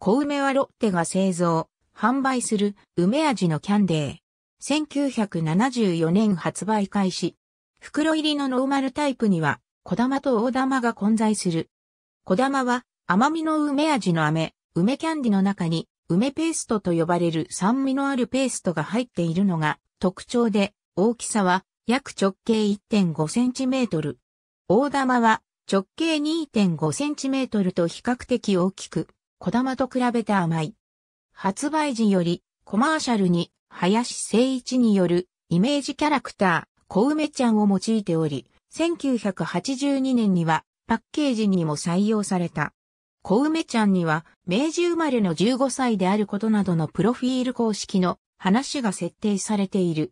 小梅はロッテが製造、販売する梅味のキャンデー。1974年発売開始。袋入りのノーマルタイプには、小玉と大玉が混在する。小玉は甘みの梅味の飴、梅キャンディの中に梅ペーストと呼ばれる酸味のあるペーストが入っているのが特徴で、大きさは約直径1.5センチメートル。大玉は直径2.5センチメートルと比較的大きく、小玉と比べて甘い。発売時よりコマーシャルに林誠一によるイメージキャラクター、小梅ちゃんを用いており、1982年にはパッケージにも採用された。小梅ちゃんには明治生まれの15歳であることなどのプロフィール公式の話が設定されている。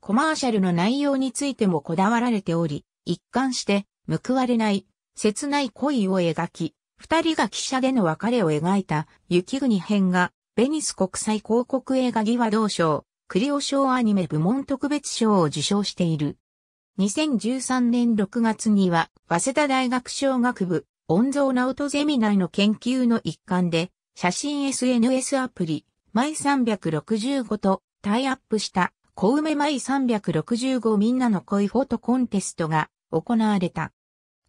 コマーシャルの内容についてもこだわられており、一貫して報われない、切ない恋を描き、二人が汽車での別れを描いた雪国編が、ベニス国際広告映画ギワ同賞、クリオ賞アニメ部門特別賞を受賞している。2013年6月には、早稲田大学小学部、音像直人ゼミ内の研究の一環で、写真 SNS アプリ、マイ3 6 5とタイアップした小梅マイ3 6 5みんなの恋フォトコンテストが行われた。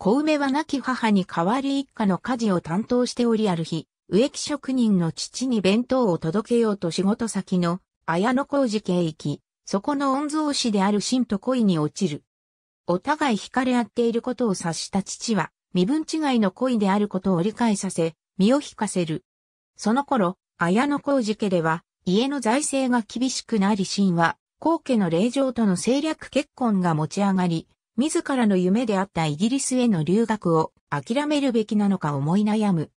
小梅は亡き母に代わり一家の家事を担当しておりある日、植木職人の父に弁当を届けようと仕事先の綾野工事家へ行き、そこの御曹司である神と恋に落ちる。お互い惹かれ合っていることを察した父は、身分違いの恋であることを理解させ、身を引かせる。その頃、綾野工事家では、家の財政が厳しくなり神は、皇家の霊場との政略結婚が持ち上がり、自らの夢であったイギリスへの留学を諦めるべきなのか思い悩む。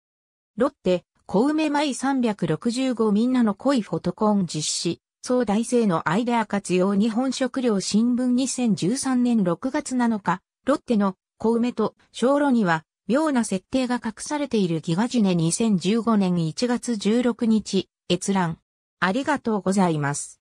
ロッテ、小梅舞365みんなの恋フォトコン実施、総大生のアイデア活用日本食料新聞2013年6月7日、ロッテの小梅と小路には妙な設定が隠されているギガジネ2015年1月16日、閲覧。ありがとうございます。